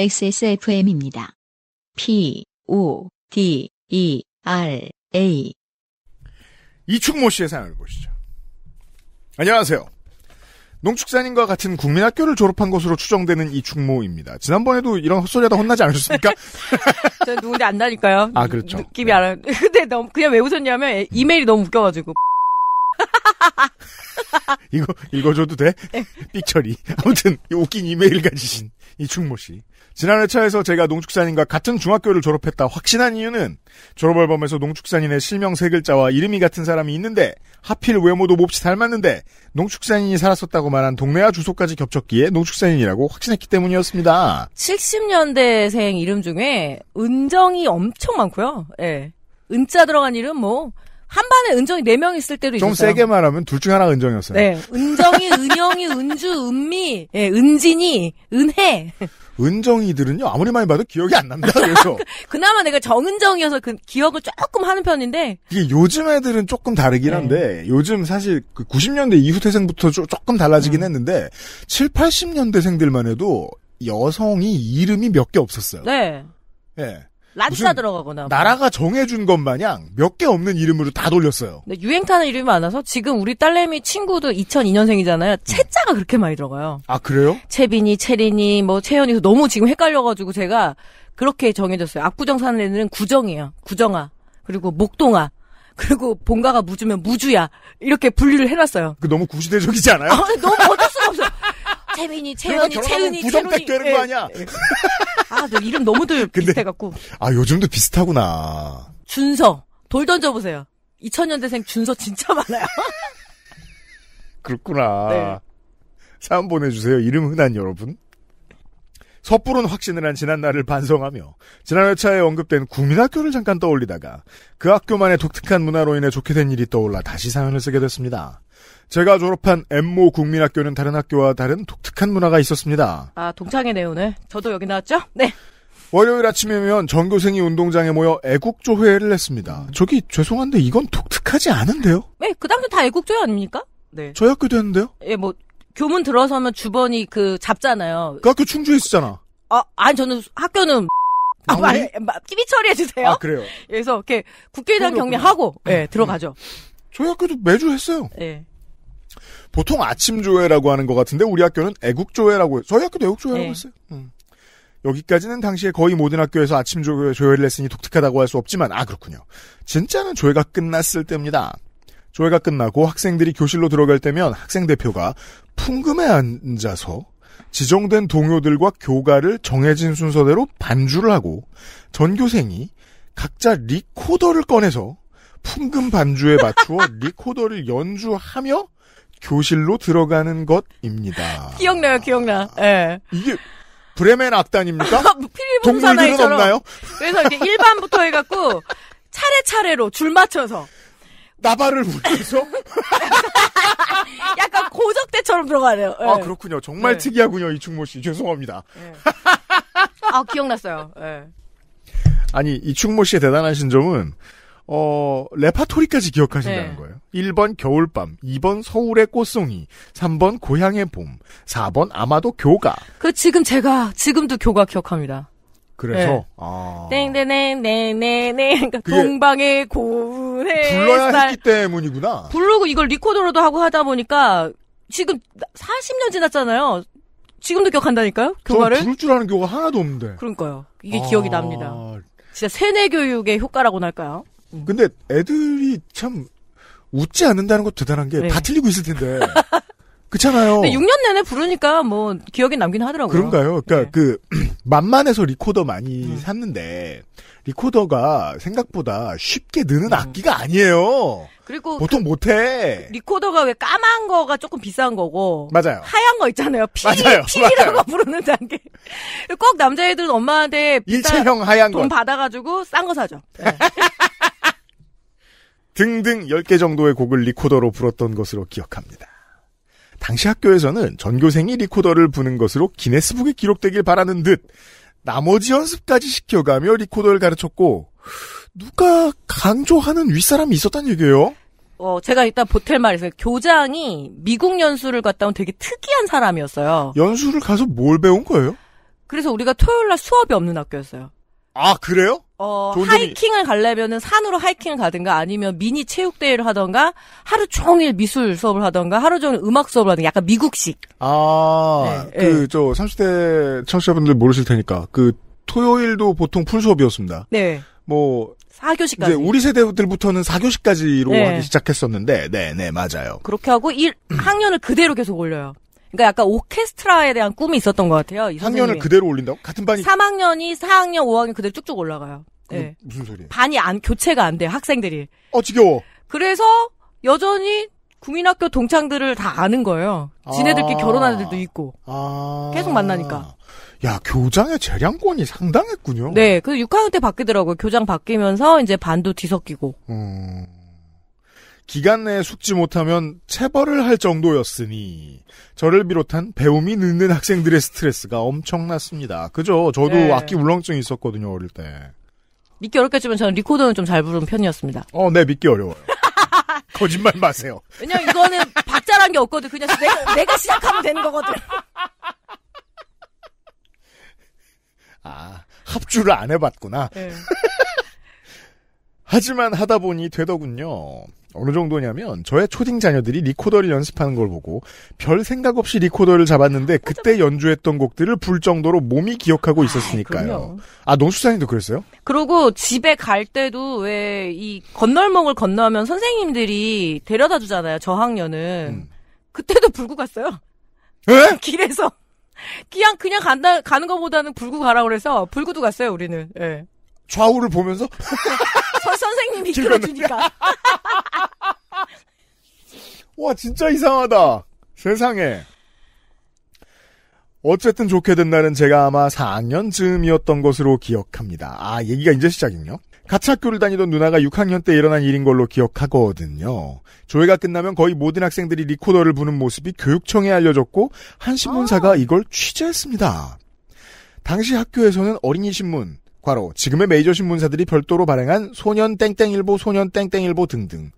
XSFM입니다. P, O, D, E, R, A. 이충모 씨의 사연을 보시죠. 안녕하세요. 농축산인과 같은 국민학교를 졸업한 것으로 추정되는 이충모입니다. 지난번에도 이런 헛소리하다 혼나지 않으셨습니까? 저 누군지 안다니까요. 아, 그렇죠. 느낌이 알아요. 근데 너무, 그냥 왜 웃었냐면 이메일이 너무 웃겨가지고. 이거 읽어줘도 돼? 삑처리. 네. 아무튼 웃긴 이메일 가지신 이충모 씨. 지난 회차에서 제가 농축산인과 같은 중학교를 졸업했다 확신한 이유는 졸업 앨범에서 농축산인의 실명 세 글자와 이름이 같은 사람이 있는데 하필 외모도 몹시 닮았는데 농축산인이 살았었다고 말한 동네와 주소까지 겹쳤기에 농축산인이라고 확신했기 때문이었습니다. 70년대생 이름 중에 은정이 엄청 많고요. 예. 네. 은자 들어간 이름 뭐한 반에 은정이 네 명 있을 때도 좀 있었어요. 세게 말하면 둘 중 하나 은정이었어요. 네, 은정이, 은영이, 은주, 은미, 예, 은진이, 은혜. 은정이들은요 아무리 많이 봐도 기억이 안납니다 그래서 그나마 내가 정은정이어서 그 기억을 조금 하는 편인데 이게 요즘 애들은 조금 다르긴 네. 한데 네. 요즘 사실 그 90년대 이후 태생부터 조, 금 달라지긴 음. 했는데 7, 80년대생들만 해도 여성이 이름이 몇 개 없었어요. 네. 예. 네. 라디 들어가거나. 뭐. 나라가 정해준 것 마냥 몇 개 없는 이름으로 다 돌렸어요. 근데 유행 타는 이름이 많아서 지금 우리 딸내미 친구도 2002년생이잖아요. 채자가 그렇게 많이 들어가요. 아, 그래요? 채빈이, 채린이, 뭐, 채연이 너무 지금 헷갈려가지고 제가 그렇게 정해졌어요. 압구정 사는 애들은 구정이에요. 구정아. 그리고 목동아. 그리고 본가가 무주면 무주야. 이렇게 분류를 해놨어요. 그 너무 구시대적이지 않아요? 아, 너무 어쩔 수가 없어. 채빈이, 채연이, 채은이, 구정댁 되는 거 예, 아니야? 예. 아, 너 이름 너무들 비슷해갖고. 아, 요즘도 비슷하구나. 준서. 돌 던져보세요. 2000년대생 준서 진짜 많아요. 그렇구나. 네. 사연 보내주세요. 이름 흔한 여러분. 섣부른 확신을 한 지난날을 반성하며 지난 회차에 언급된 국민학교를 잠깐 떠올리다가 그 학교만의 독특한 문화로 인해 좋게 된 일이 떠올라 다시 사연을 쓰게 됐습니다. 제가 졸업한 엠모 국민학교는 다른 학교와 다른 독특한 문화가 있었습니다. 아 동창회네 오늘. 저도 여기 나왔죠? 네. 월요일 아침이면 전교생이 운동장에 모여 애국조 회를 했습니다. 음. 저기 죄송한데 이건 독특하지 않은데요? 네, 그 당시 다 애국조회 아닙니까? 네. 저희 학교도 했는데요? 예, 뭐 교문 들어서면 주번이 그 잡잖아요. 그 학교 충주에 있잖아. 었 어, 아, 아니 저는 학교는 아, 말, TV 처리해 주세요. 아, 그래요. 그래서 이렇게 국회의장 경례하고 예, 네, 들어가죠. 네. 저희 학교도 매주 했어요. 예. 네. 보통 아침 조회라고 하는 것 같은데 우리 학교는 애국 조회라고 저희 학교도 애국 조회라고 네. 예. 했어요. 음. 여기까지는 당시에 거의 모든 학교에서 아침 조회, 조회를 했으니 독특하다고 할 수 없지만 아 그렇군요. 진짜는 조회가 끝났을 때입니다. 조회가 끝나고 학생들이 교실로 들어갈 때면 학생 대표가 풍금에 앉아서 지정된 동요들과 교가를 정해진 순서대로 반주를 하고 전교생이 각자 리코더를 꺼내서 풍금 반주에 맞추어 리코더를 연주하며 교실로 들어가는 것입니다. 기억나요, 기억나. 아, 예. 네. 이게 브레멘 악단입니까? 동물들은 없나요? 그래서 이게 1반부터 해갖고 차례차례로 줄 맞춰서 나발을 물면서 약간 고적대처럼 들어가네요. 네. 아 예. 그렇군요. 정말 네. 특이하군요 이충모 씨. 죄송합니다. 네. 아 기억났어요. 아니 이충모 씨의 대단하신 점은 어, 레파토리까지 기억하신다는 네. 거예요. 1번 겨울밤, 2번 서울의 꽃송이, 3번 고향의 봄, 4번 아마도 교가. 그 지금 제가 지금도 교가 기억합니다. 그래서 네. 아. 땡땡땡네네네 그러니까 동방의 고운의 불러야 쌀. 했기 때문이구나. 부르고 이걸 리코더로도 하고 하다 보니까 지금 40년 지났잖아요. 지금도 기억한다니까요? 교과를? 부를 줄 아는 교과 하나도 없는데. 그러니까요. 이게 아... 기억이 납니다. 진짜 세뇌 교육의 효과라고나 할까요? 음. 근데 애들이 참 웃지 않는다는 것도 대단한 게다 네. 틀리고 있을 텐데. 그렇잖아요. 근데 6년 내내 부르니까 뭐 기억에 남긴 하더라고요. 그런가요? 그러니까 네. 그 만만해서 리코더 많이 음. 샀는데 리코더가 생각보다 쉽게 느는 음. 악기가 아니에요. 그리고 보통 그, 못해. 리코더가 왜 까만 거가 조금 비싼 거고 맞아요. 하얀 거 있잖아요. 피, 맞아요. 피라고 맞아요. 부르는 단계. 꼭 남자애들은 엄마한테 일체형 하얀 돈 건. 받아가지고 싼 거 사죠. 네. 등등 10개 정도의 곡을 리코더로 불었던 것으로 기억합니다. 당시 학교에서는 전교생이 리코더를 부는 것으로 기네스북에 기록되길 바라는 듯 나머지 연습까지 시켜가며 리코더를 가르쳤고 누가 강조하는 윗사람이 있었단 얘기예요. 어, 제가 일단 보탤말이에요 교장이 미국 연수를 갔다 온 되게 특이한 사람이었어요. 연수를 가서 뭘 배운 거예요? 그래서 우리가 토요일 날 수업이 없는 학교였어요. 아 그래요? 어, 하이킹을 가려면은 산으로 하이킹을 가든가 아니면 미니 체육대회를 하던가 하루 종일 미술 수업을 하던가 하루 종일 음악 수업을 하든가 약간 미국식. 아, 네, 그, 네. 저, 30대 청취자분들 모르실 테니까 그 토요일도 보통 풀 수업이었습니다. 네. 뭐, 4교시까지. 이제 우리 세대들부터는 4교시까지로 네. 하기 시작했었는데, 네, 네, 맞아요. 그렇게 하고 1 학년을 그대로 계속 올려요. 그러니까 약간 오케스트라에 대한 꿈이 있었던 것 같아요. 이 3년을 그대로 올린다고? 같은 반이 3학년이 4학년, 5학년 그대로 쭉쭉 올라가요. 어, 네. 무슨 소리예요? 반이 안 교체가 안돼요 학생들이. 어 지겨워. 그래서 여전히 국민학교 동창들을 다 아는 거예요. 아. 지네들끼리 아~ 결혼한 애들도 있고. 아~ 계속 만나니까. 야, 교장의 재량권이 상당했군요. 네, 그래서 6학년 때 바뀌더라고요. 교장 바뀌면서 이제 반도 뒤섞이고. 음... 기간 내에 숙지 못하면 체벌을 할 정도였으니 저를 비롯한 배움이 늦는 학생들의 스트레스가 엄청났습니다. 그죠? 저도 네. 악기 울렁증이 있었거든요 어릴 때. 믿기 어렵겠지만 저는 리코더는 좀 잘 부르는 편이었습니다. 어, 네 믿기 어려워요. 거짓말 마세요. 왜냐면 이거는 박자란 게 없거든. 그냥 내가, 내가 시작하면 되는 거거든. 아, 합주를 안 해봤구나. 네. 하지만 하다 보니 되더군요. 어느 정도냐면 저의 초딩 자녀들이 리코더를 연습하는 걸 보고 별 생각 없이 리코더를 잡았는데 그때 연주했던 곡들을 불 정도로 몸이 기억하고 아, 있었으니까요. 아, 농수산이도 그랬어요? 그러고 집에 갈 때도 왜 이 건널목을 건너면 선생님들이 데려다 주잖아요. 저학년은. 음. 그때도 불고 갔어요. 에? 길에서. 그냥 그냥 간다 가는 것보다는 불고 가라 그래서 불고도 갔어요, 우리는. 예. 좌우를 보면서 선생님이 끌어주니까. 와 진짜 이상하다. 세상에. 어쨌든 좋게 된 날은 제가 아마 4학년 즈음이었던 것으로 기억합니다. 아, 얘기가 이제 시작이군요. 같이 학교를 다니던 누나가 6학년 때 일어난 일인 걸로 기억하거든요. 조회가 끝나면 거의 모든 학생들이 리코더를 부는 모습이 교육청에 알려졌고 한 신문사가 아. 이걸 취재했습니다. 당시 학교에서는 어린이 신문, 과로 지금의 메이저 신문사들이 별도로 발행한 소년 땡땡일보 소년 땡땡일보 등등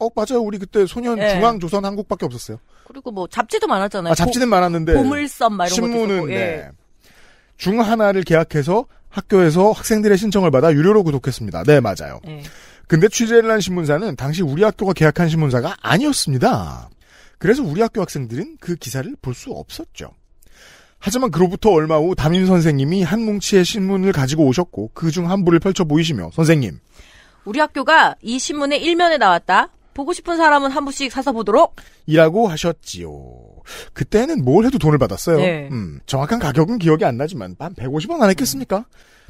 어 맞아요 우리 그때 소년 네. 중앙 조선 한국밖에 없었어요 그리고 뭐 잡지도 많았잖아요 아, 잡지는 많았는데 보물섬 막이 신문은 예. 네. 중 하나를 계약해서 학교에서 학생들의 신청을 받아 유료로 구독했습니다 네 맞아요 네. 근데 취재를 한 신문사는 당시 우리 학교가 계약한 신문사가 아니었습니다 그래서 우리 학교 학생들은 그 기사를 볼 수 없었죠 하지만 그로부터 얼마 후 담임 선생님이 한 뭉치의 신문을 가지고 오셨고 그 중 한 부를 펼쳐 보이시며 선생님 우리 학교가 이 신문의 일면에 나왔다. 보고 싶은 사람은 한 부씩 사서 보도록 이라고 하셨지요. 그때는 뭘 해도 돈을 받았어요. 네. 음, 정확한 가격은 기억이 안 나지만 한 150원 안 했겠습니까?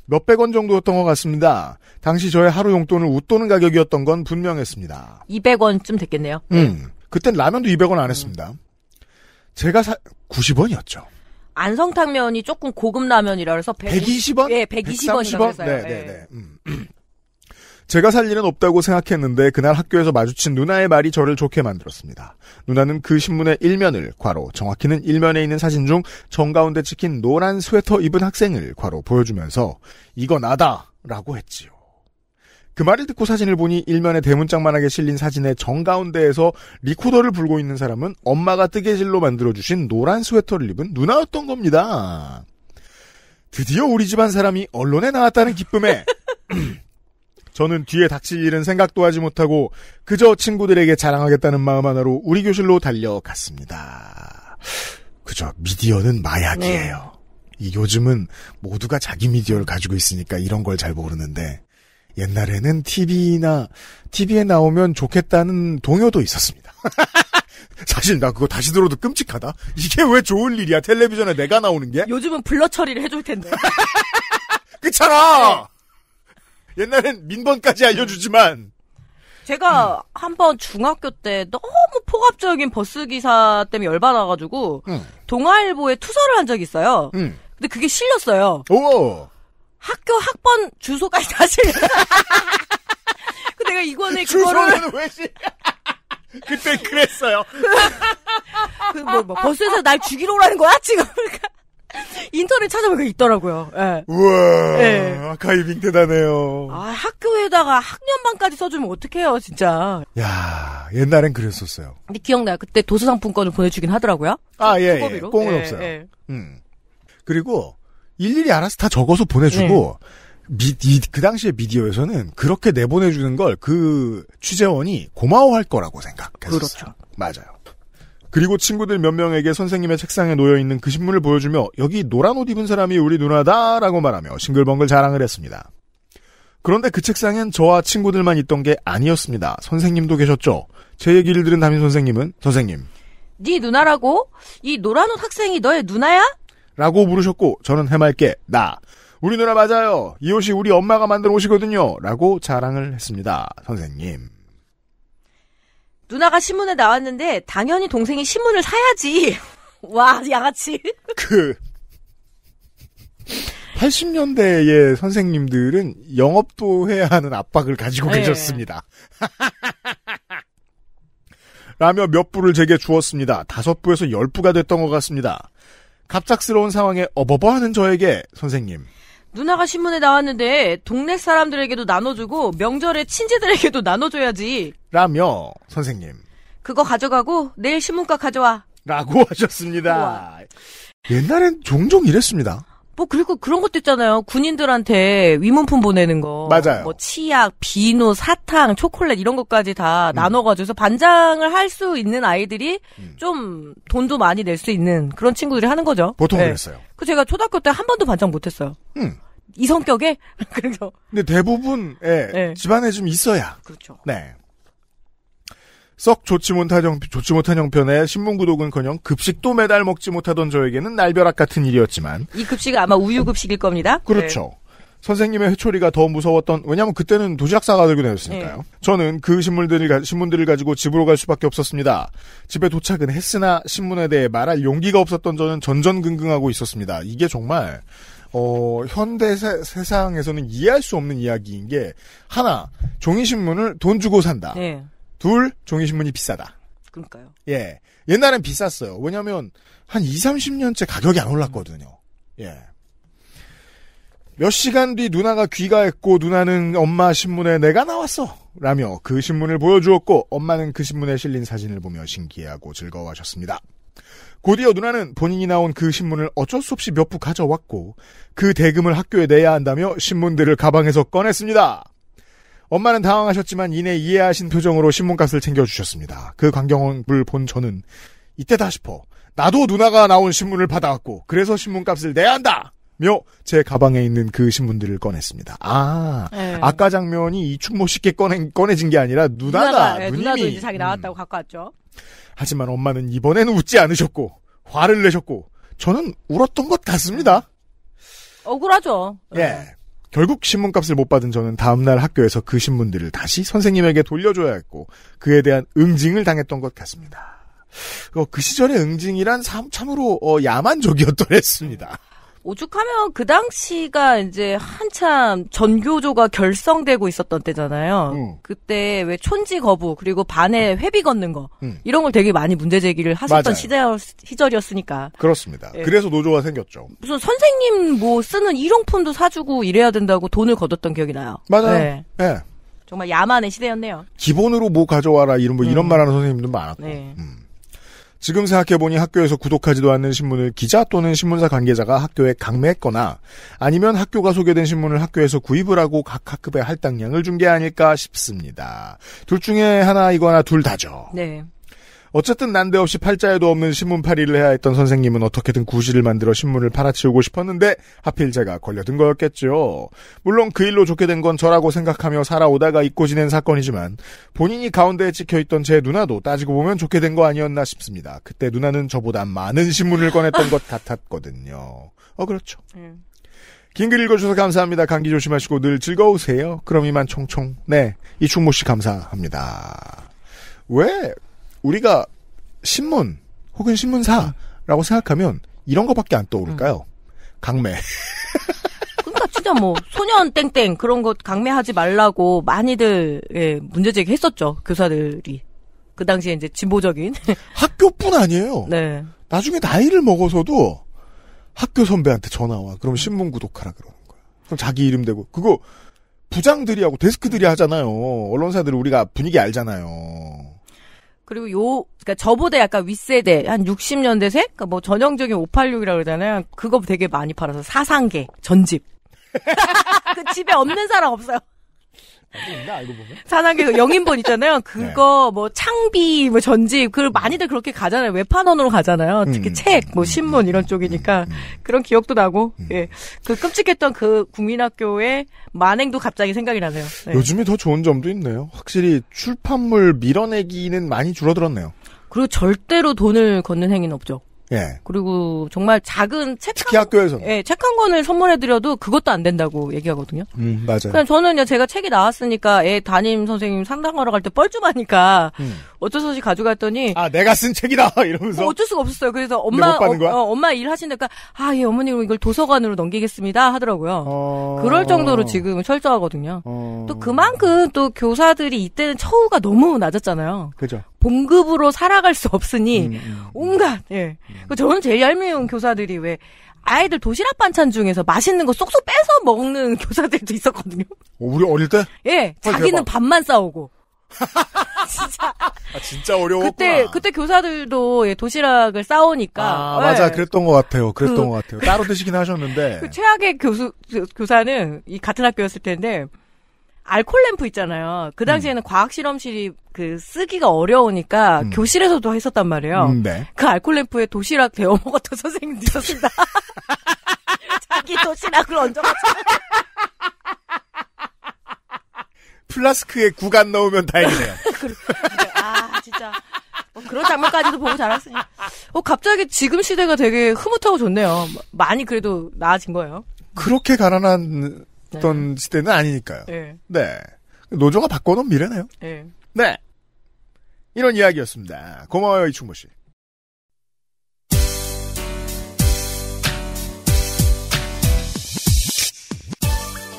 몇백 원 정도였던 것 같습니다. 당시 저의 하루 용돈을 웃도는 가격이었던 건 분명했습니다. 200원쯤 됐겠네요. 네. 음. 그땐 라면도 200원 안 했습니다. 제가 사, 90원이었죠. 안성탕면이 조금 고급 라면이라 그래서 120, 원 예, 120원이라고 했어요. 네, 네, 네. 예. 음. 제가 살 일은 없다고 생각했는데 그날 학교에서 마주친 누나의 말이 저를 좋게 만들었습니다. 누나는 그 신문의 일면을 괄호 정확히는 일면에 있는 사진 중 정가운데 찍힌 노란 스웨터 입은 학생을 괄호 보여주면서 이거 나다라고 했지요. 그 말을 듣고 사진을 보니 일면에 대문짝만하게 실린 사진의 정가운데에서 리코더를 불고 있는 사람은 엄마가 뜨개질로 만들어주신 노란 스웨터를 입은 누나였던 겁니다. 드디어 우리 집안 사람이 언론에 나왔다는 기쁨에 저는 뒤에 닥칠 일은 생각도 하지 못하고 그저 친구들에게 자랑하겠다는 마음 하나로 우리 교실로 달려갔습니다. 그저 미디어는 마약이에요. 네. 이 요즘은 모두가 자기 미디어를 가지고 있으니까 이런 걸 잘 모르는데 옛날에는 TV나 TV에 나오면 좋겠다는 동요도 있었습니다. 사실 나 그거 다시 들어도 끔찍하다. 이게 왜 좋은 일이야? 텔레비전에 내가 나오는 게? 요즘은 블러 처리를 해줄 텐데. 그렇잖아. 네. 옛날엔 민번까지 알려주지만. 제가 음. 한번 중학교 때 너무 폭압적인 버스 기사 때문에 열받아가지고 음. 동아일보에 투서를 한 적이 있어요. 음. 근데 그게 실렸어요. 오. 학교 학번 주소까지 다 실려. 그 내가 이거는 그거를 왜실 그때 그랬어요. 그뭐 뭐, 버스에서 날 죽이러 오라는 거야 지금? 인터넷 찾아보니까 있더라고요. 예. 우와. 예. 아카이빙 대단해요. 아 학교에다가 학년반까지 써주면 어떡해요 진짜. 야 옛날엔 그랬었어요. 근데 기억나요? 그때 도서상품권을 보내주긴 하더라고요. 아 예. 예. 꽁은 예, 없어요. 예. 음. 그리고 일일이 알아서 다 적어서 보내주고 네. 그 당시에 미디어에서는 그렇게 내보내주는 걸 그 취재원이 고마워할 거라고 생각했어요. 그렇죠. 맞아요. 그리고 친구들 몇 명에게 선생님의 책상에 놓여 있는 그 신문을 보여주며 여기 노란 옷 입은 사람이 우리 누나다라고 말하며 싱글벙글 자랑을 했습니다. 그런데 그 책상엔 저와 친구들만 있던 게 아니었습니다. 선생님도 계셨죠. 제 얘기를 들은 담임 선생님은 선생님. 네 누나라고? 이 노란 옷 학생이 너의 누나야? 라고 물으셨고 저는 해맑게 나 우리 누나 맞아요. 이 옷이 우리 엄마가 만든 옷이거든요. 라고 자랑을 했습니다. 선생님. 누나가 신문에 나왔는데 당연히 동생이 신문을 사야지. 와 양아치. 그 80년대의 선생님들은 영업도 해야 하는 압박을 가지고 네. 계셨습니다. 라며 몇 부를 제게 주었습니다. 다섯 부에서 열 부가 됐던 것 같습니다. 갑작스러운 상황에 어버버하는 저에게 선생님. 누나가 신문에 나왔는데 동네 사람들에게도 나눠주고 명절에 친지들에게도 나눠줘야지. 라며 선생님. 그거 가져가고 내일 신문과 가져와. 라고 하셨습니다. 우와. 옛날엔 종종 이랬습니다. 뭐 그리고 그런 것도 있잖아요. 군인들한테 위문품 보내는 거. 맞아요. 뭐 치약, 비누, 사탕, 초콜릿 이런 것까지 다 음. 나눠가지고서 반장을 할 수 있는 아이들이 음. 좀 돈도 많이 낼 수 있는 그런 친구들이 하는 거죠. 보통 네. 그랬어요. 그 제가 초등학교 때 한 번도 반장 못했어요. 음. 이 성격에 그래서. 근데 대부분 예, 네. 집안에 좀 있어야. 그렇죠. 네. 썩 좋지 못한, 형, 좋지 못한 형편에 신문 구독은커녕 급식도 매달 먹지 못하던 저에게는 날벼락 같은 일이었지만 이 급식은 아마 우유 급식일 겁니다. 그렇죠. 네. 선생님의 회초리가 더 무서웠던 왜냐하면 그때는 도시락 싸가지고 다녔으니까요. 네. 저는 그 신문들을 신문들을 가지고 집으로 갈 수밖에 없었습니다. 집에 도착은 했으나 신문에 대해 말할 용기가 없었던 저는 전전긍긍하고 있었습니다. 이게 정말 어, 현대 세, 상에서는 이해할 수 없는 이야기인 게 하나 종이 신문을 돈 주고 산다. 네. 둘, 종이신문이 비싸다. 그러니까요. 예. 옛날엔 비쌌어요. 왜냐면, 한 20, 30년째 가격이 안 올랐거든요. 예. 몇 시간 뒤 누나가 귀가했고, 누나는 엄마 신문에 내가 나왔어! 라며 그 신문을 보여주었고, 엄마는 그 신문에 실린 사진을 보며 신기해하고 즐거워하셨습니다. 곧이어 누나는 본인이 나온 그 신문을 어쩔 수 없이 몇 부 가져왔고 그 대금을 학교에 내야 한다며 신문들을 가방에서 꺼냈습니다. 엄마는 당황하셨지만 이내 이해하신 표정으로 신문값을 챙겨주셨습니다. 그 광경을 본 저는 이때다 싶어 나도 누나가 나온 신문을 받아왔고 그래서 신문값을 내야 한다. 며 제 가방에 있는 그 신문들을 꺼냈습니다. 아 네. 아까 장면이 이충모 씨께 꺼낸, 꺼내진 게 아니라 누나가, 누나가 네, 누나도 이제 자기 음. 나왔다고 갖고 왔죠. 하지만 엄마는 이번에는 웃지 않으셨고 화를 내셨고 저는 울었던 것 같습니다. 억울하죠. 예. 네. 결국 신문값을 못 받은 저는 다음날 학교에서 그 신문들을 다시 선생님에게 돌려줘야 했고 그에 대한 응징을 당했던 것 같습니다. 어, 그 시절의 응징이란 참, 참으로 어, 야만적이었더랬습니다. 오죽하면 그 당시가 이제 한참 전교조가 결성되고 있었던 때잖아요. 음. 그때 왜 촌지 거부 그리고 반에 음. 회비 걷는 거 음. 이런 걸 되게 많이 문제 제기를 하셨던 시절, 시절이었으니까. 그렇습니다. 예. 그래서 노조가 생겼죠. 무슨 선생님 뭐 쓰는 일용품도 사주고 이래야 된다고 돈을 걷었던 기억이 나요. 맞아요. 예. 예. 정말 야만의 시대였네요. 기본으로 뭐 가져와라 이런 뭐 음. 이런 말하는 선생님도 많았고. 네. 음. 지금 생각해보니 학교에서 구독하지도 않는 신문을 기자 또는 신문사 관계자가 학교에 강매했거나 아니면 학교가 소개된 신문을 학교에서 구입을 하고 각 학급에 할당량을 준 게 아닐까 싶습니다. 둘 중에 하나이거나 둘 다죠. 네. 어쨌든 난데없이 팔자에도 없는 신문 팔이를 해야 했던 선생님은 어떻게든 구실을 만들어 신문을 팔아치우고 싶었는데 하필 제가 걸려든 거였겠죠. 물론 그 일로 좋게 된 건 저라고 생각하며 살아오다가 잊고 지낸 사건이지만 본인이 가운데에 찍혀있던 제 누나도 따지고 보면 좋게 된 거 아니었나 싶습니다. 그때 누나는 저보다 많은 신문을 꺼냈던 것 같았거든요. 어 그렇죠. 네. 긴글 읽어주셔서 감사합니다. 감기 조심하시고 늘 즐거우세요. 그럼 이만 총총. 네, 이충모 씨 감사합니다. 왜 우리가 신문 혹은 신문사라고 생각하면 이런 것밖에안 떠오를까요? 음. 강매. 그러니까 진짜 뭐 소년 땡땡 그런 것 강매하지 말라고 많이들 예, 문제 제기했었죠 교사들이 그 당시에 이제 진보적인 학교뿐 아니에요. 네. 나중에 나이를 먹어서도 학교 선배한테 전화와 그럼 신문 구독하라 그러는 거야. 그럼 자기 이름 대고 그거 부장들이 하고 데스크들이 하잖아요. 언론사들 우리가 분위기 알잖아요. 그리고 요, 그니까 저보다 약간 윗세대, 한 60년대생? 그니까 뭐 전형적인 586이라고 그러잖아요. 그거 되게 많이 팔아서 사상계, 전집. 그 집에 없는 사람 없어요. 있나 알고 보면 산악에서 그 영인본 있잖아요. 네. 그거 네. 뭐 창비 뭐 전집 그걸 많이들 그렇게 가잖아요. 외판원으로 가잖아요. 특히 음. 음 책뭐 음, 신문 음, 이런 쪽이니까 음. 그런 기억도 나고 음. 예. 그 끔찍했던 그 국민학교의 만행도 갑자기 생각이 나네요. 네. 예. 요즘에 더 좋은 점도 있네요. 확실히 출판물 밀어내기는 많이 줄어들었네요. 그리고 절대로 돈을 걷는 행위는 없죠. 예. 그리고 정말 작은 책 특히 학교에서 예, 책 한 권을 선물해드려도 그것도 안 된다고 얘기하거든요. 음, 맞아요. 그냥 그러니까 저는요, 제가 책이 나왔으니까 애 담임 선생님 상담하러 갈 때 뻘쭘하니까 음. 어쩔 수 없이 가져갔더니 아, 내가 쓴 책이다! 어, 이러면서 어, 쩔 수가 없었어요. 그래서 엄마, 어, 어, 엄마 일 하시니까 그러니까 아, 예, 어머님 이걸 도서관으로 넘기겠습니다. 하더라고요. 어... 그럴 정도로 지금 철저하거든요. 어... 또 그만큼 또 교사들이 이때는 처우가 너무 낮았잖아요. 그죠. 봉급으로 살아갈 수 없으니 음, 음, 음. 온갖 예. 그 저는 제일 얄미운 교사들이 왜 아이들 도시락 반찬 중에서 맛있는 거 쏙쏙 빼서 먹는 교사들도 있었거든요. 어, 우리 어릴 때? 예. 자기는 대박. 밥만 싸오고. 진짜. 아, 진짜 어려워. 그때 그때 교사들도 예, 도시락을 싸오니까. 아 예. 맞아, 그랬던 것 같아요. 그랬던 그, 것 같아요. 따로 드시긴 하셨는데. 그 최악의 교수 교, 교사는 이 같은 학교였을 텐데 알콜 램프 있잖아요. 그 당시에는 음. 과학 실험실이 그 쓰기가 어려우니까 음. 교실에서도 했었단 말이에요. 음, 네. 그 알콜 램프에 도시락 데워 먹었던 선생님도 있었습니다. 자기 도시락을 얹어가지고. 플라스크에 구간 넣으면 다행이네요. 아 진짜. 뭐 그런 장면까지도 보고 자랐으니. 어 갑자기 지금 시대가 되게 흐뭇하고 좋네요. 많이 그래도 나아진 거예요. 그렇게 가난한 어떤 네. 시대는 아니니까요. 네. 네. 노조가 바꿔놓은 미래네요. 네. 네. 이런 이야기였습니다. 고마워요, 이충모 씨.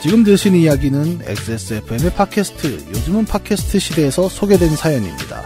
지금 들으신 이야기는 XSFM의 팟캐스트, 요즘은 팟캐스트 시대에서 소개된 사연입니다.